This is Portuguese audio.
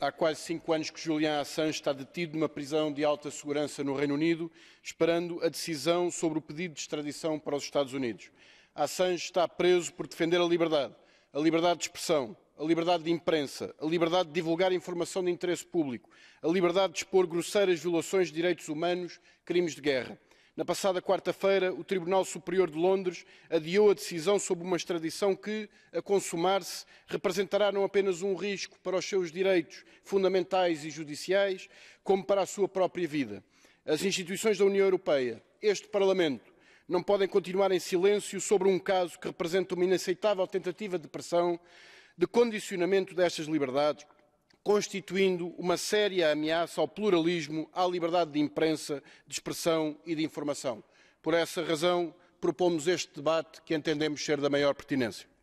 Há quase cinco anos que Julian Assange está detido numa prisão de alta segurança no Reino Unido, esperando a decisão sobre o pedido de extradição para os Estados Unidos. Assange está preso por defender a liberdade, a liberdade de expressão, a liberdade de imprensa, a liberdade de divulgar informação de interesse público, a liberdade de expor grosseiras violações de direitos humanos, crimes de guerra. Na passada quarta-feira, o Tribunal Superior de Londres adiou a decisão sobre uma extradição que, a consumar-se, representará não apenas um risco para os seus direitos fundamentais e judiciais, como para a sua própria vida. As instituições da União Europeia, este Parlamento, não podem continuar em silêncio sobre um caso que representa uma inaceitável tentativa de pressão, de condicionamento destas liberdades, constituindo uma séria ameaça ao pluralismo, à liberdade de imprensa, de expressão e de informação. Por essa razão, propomos este debate que entendemos ser da maior pertinência.